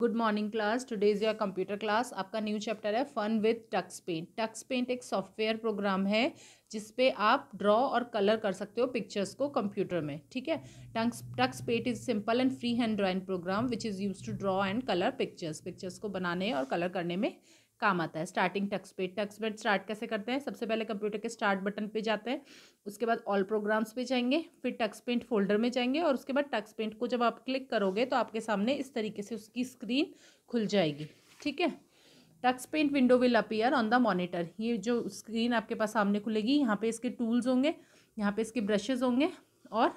good morning class today is your computer class आपका new chapter है fun with Tux Paint Tux Paint एक software program है जिस पे आप ड्रॉ और कलर कर सकते हो पिक्चर्स को कंप्यूटर में ठीक है Tux Tux Paint is simple and free hand drawing program which is use to draw and colour pictures pictures को बनाने और कलर करने में काम आता है स्टार्टिंग टक्स पे टक्स पे स्टार्ट कैसे करते हैं सबसे पहले कंप्यूटर के स्टार्ट बटन पे जाते हैं उसके बाद ऑल प्रोग्राम्स पे जाएंगे फिर टक्स पेंट फोल्डर में जाएंगे और उसके बाद टक्स पेंट को जब आप क्लिक करोगे तो आपके सामने इस तरीके से उसकी स्क्रीन खुल जाएगी ठीक है Tux Paint window will appear on the monitor ये जो स्क्रीन आपके पास सामने खुलेगी यहाँ पे इसके टूल्स होंगे यहाँ पे इसके ब्रशेज़ होंगे और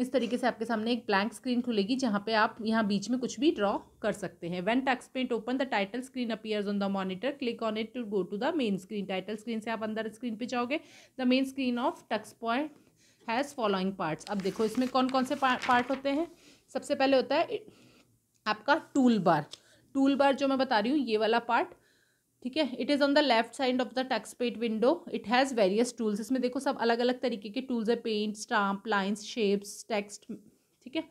इस तरीके से आपके सामने एक ब्लैंक स्क्रीन खुलेगी जहाँ पे आप यहाँ बीच में कुछ भी ड्रॉ कर सकते हैं when Tux Paint open the title screen appears on the monitor click on it to go to the main screen title screen से आप अंदर स्क्रीन पे जाओगे the main screen of Tux Paint has following parts अब देखो इसमें कौन कौन से पार्ट होते हैं सबसे पहले होता है आपका टूल बार टूल बार जो मैं बता रही हूँ ये वाला पार्ट ठीक है it is on the left side of the Tux Paint window it has various tools इसमें देखो सब अलग अलग तरीके के टूल्स है paint stamp lines shapes text ठीक है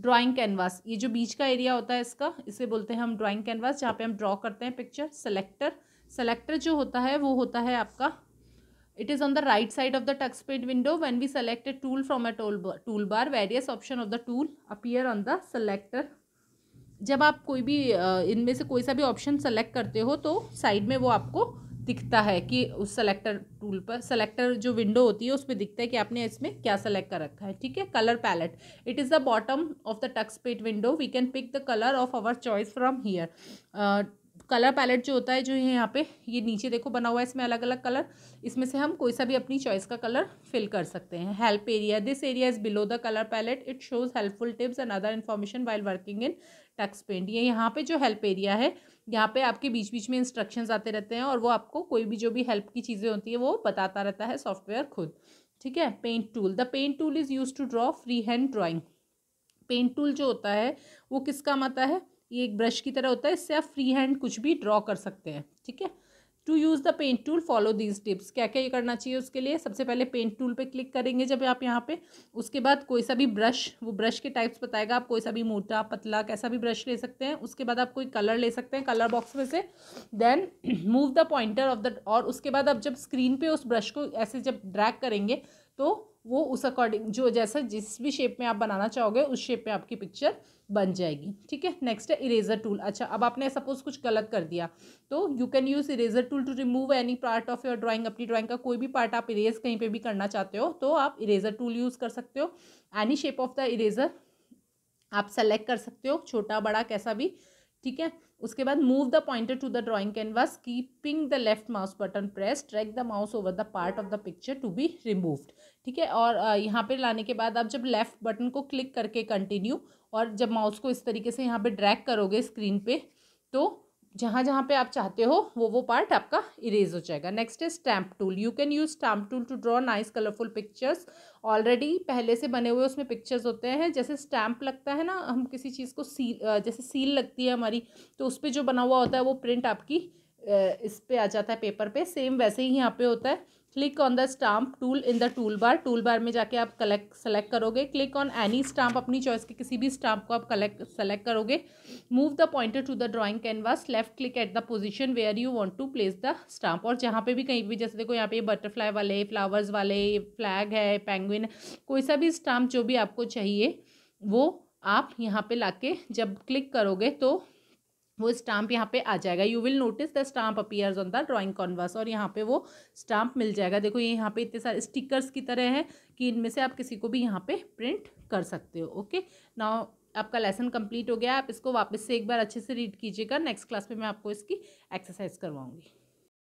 ड्राइंग कैनवास ये जो बीच का एरिया होता है इसका इसे बोलते हैं हम ड्राइंग कैनवास जहाँ पे हम ड्रॉ करते हैं पिक्चर सेलेक्टर सेलेक्टर जो होता है वो होता है आपका it is on the right side of the Tux touch window when we select a tool from a tool tool bar various option of the tool appear on the selector जब आप कोई भी इनमें से कोई सा भी ऑप्शन सेलेक्ट करते हो तो साइड में वो आपको दिखता है कि उस सेलेक्टर टूल पर सेलेक्टर जो विंडो होती है उस पर दिखता है कि आपने इसमें क्या सेलेक्ट कर रखा है ठीक है colour palette it is the bottom of the Tux Paint window we can pick the colour of our choice from here colour palette जो होता है जो है यहाँ पे ये नीचे देखो बना हुआ है इसमें अलग अलग कलर इसमें से हम कोई सा भी अपनी चॉइस का कलर फिल कर सकते हैं help area this area is below the colour palette it shows helpful tips and other information while working in Tux Paint ये यहाँ पे जो हेल्प एरिया है यहाँ पे आपके बीच बीच में इंस्ट्रक्शंस आते रहते हैं और वो आपको कोई भी जो भी हेल्प की चीज़ें होती है वो बताता रहता है सॉफ्टवेयर खुद ठीक है paint tool the paint tool is use to draw free hand drawing paint tool जो होता है वो किस काम आता है ये एक ब्रश की तरह होता है इससे आप फ्री हैंड कुछ भी ड्रॉ कर सकते हैं ठीक है to use the paint tool follow these tips क्या क्या ये करना चाहिए उसके लिए सबसे पहले पेंट टूल पे क्लिक करेंगे जब आप यहाँ पे उसके बाद कोई सा भी ब्रश वो ब्रश के टाइप्स बताएगा आप कोई सा भी मोटा पतला कैसा भी ब्रश ले सकते हैं उसके बाद आप कोई कलर ले सकते हैं कलर बॉक्स में से then move the pointer of the और उसके बाद आप जब स्क्रीन पर उस ब्रश को ऐसे जब ड्रैक करेंगे तो वो उस अकॉर्डिंग जो जैसा जिस भी शेप में आप बनाना चाहोगे उस शेप में आपकी पिक्चर बन जाएगी ठीक है नेक्स्ट है इरेजर टूल अच्छा अब आपने सपोज कुछ गलत कर दिया तो you can use eraser tool to remove any part of your drawing अपनी ड्राइंग का कोई भी पार्ट आप इरेज कहीं पे भी करना चाहते हो तो आप इरेजर टूल यूज़ कर सकते हो any shape of the eraser आप सेलेक्ट कर सकते हो छोटा बड़ा कैसा भी ठीक है उसके बाद move the pointer to the drawing canvas keeping the left mouse button press track the mouse over the part of the picture to be removed ठीक है और यहाँ पे लाने के बाद आप जब लेफ्ट बटन को क्लिक करके कंटिन्यू और जब माउस को इस तरीके से यहाँ पे ड्रैग करोगे स्क्रीन पे तो जहाँ जहाँ पे आप चाहते हो वो वो पार्ट आपका इरेज हो जाएगा नेक्स्ट है stamp tool you can use stamp tool to draw nice colourful pictures already पहले से बने हुए उसमें पिक्चर्स होते हैं जैसे स्टैम्प लगता है ना हम किसी चीज़ को सील जैसे सील लगती है हमारी तो उस पर जो बना हुआ होता है वो प्रिंट आपकी इस पर आ जाता है पेपर पे सेम वैसे ही यहाँ पे होता है click on the stamp tool in the tool bar tool bar में जाके आप कलेक्ट सेलेक्ट करोगे क्लिक ऑन एनी स्टाम्प अपनी चॉइस के किसी भी स्टाम्प को आप कलेक्ट सेलेक्ट करोगे move the pointer to the drawing canvas left click at the position where you want to place the stamp और जहाँ पे भी कहीं भी जैसे देखो यहाँ पे बटरफ्लाई वाले फ्लावर्स वाले फ्लैग है पेंगुइन कोई सा भी स्टाम्प जो भी आपको चाहिए वो आप यहाँ पे लाके जब क्लिक करोगे तो वो स्टाम्प यहाँ पे आ जाएगा you will notice the stamp appears on the drawing canvas और यहाँ पे वो स्टाम्प मिल जाएगा देखो ये यहाँ पे इतने सारे स्टिकर्स की तरह है कि इनमें से आप किसी को भी यहाँ पे प्रिंट कर सकते हो ओके नाउ आपका लेसन कंप्लीट हो गया आप इसको वापस से एक बार अच्छे से रीड कीजिएगा नेक्स्ट क्लास में मैं आपको इसकी एक्सरसाइज करवाऊँगी